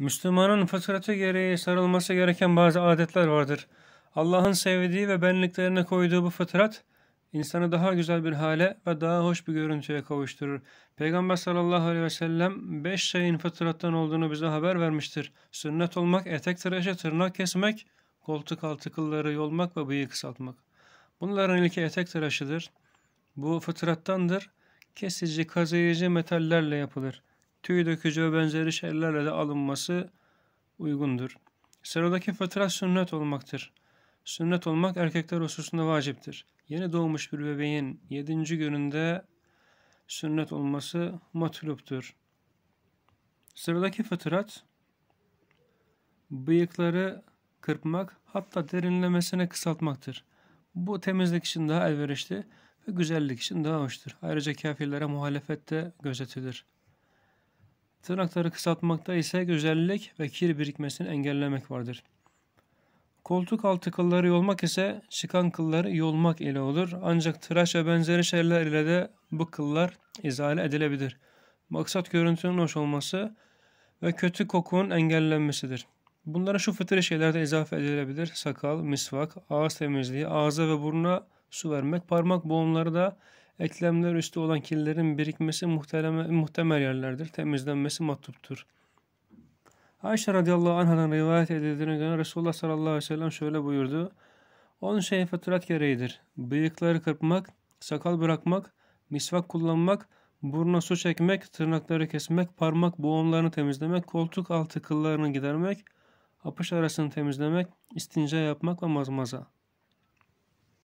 Müslümanın fıtratı gereği sarılması gereken bazı adetler vardır. Allah'ın sevdiği ve benliklerine koyduğu bu fıtrat, insanı daha güzel bir hale ve daha hoş bir görüntüye kavuşturur. Peygamber sallallahu aleyhi ve sellem beş şeyin fıtrattan olduğunu bize haber vermiştir. Sünnet olmak, etek tıraşı, tırnak kesmek, koltuk altı kılları yolmak ve bıyığı kısaltmak. Bunların ilki etek tıraşıdır. Bu fıtrattandır. Kesici, kazıyıcı metallerle yapılır tüy dökücü ve benzeri şeylerle de alınması uygundur. Sıradaki fıtrat sünnet olmaktır. Sünnet olmak erkekler hususunda vaciptir. Yeni doğmuş bir bebeğin yedinci gününde sünnet olması matluptur. Sıradaki fıtrat bıyıkları kırpmak hatta derinlemesine kısaltmaktır. Bu temizlik için daha elverişli ve güzellik için daha hoştur. Ayrıca kafirlere muhalefet de gözetilir. Tırnakları kısaltmakta ise güzellik ve kir birikmesini engellemek vardır. Koltuk altı kılları yolmak ise çıkan kılları yolmak ile olur. Ancak tıraş ve benzeri şeyler ile de bu kıllar izale edilebilir. Maksat görüntünün hoş olması ve kötü kokunun engellenmesidir. Bunlara şu fıtri şeyler de izafe edilebilir. Sakal, misvak, ağız temizliği, ağza ve buruna su vermek, parmak boğumları da Eklemler üstü olan kirlerin birikmesi muhtemel yerlerdir. Temizlenmesi matluptur. Ayşe radıyallahu anhadan rivayet edildiğine göre Resulullah sallallahu aleyhi ve sellem şöyle buyurdu. On şey fıtrat gereğidir. Bıyıkları kırpmak, sakal bırakmak, misvak kullanmak, buruna su çekmek, tırnakları kesmek, parmak boğumlarını temizlemek, koltuk altı kıllarını gidermek, apış arasını temizlemek, istinca yapmak ve mazmaza.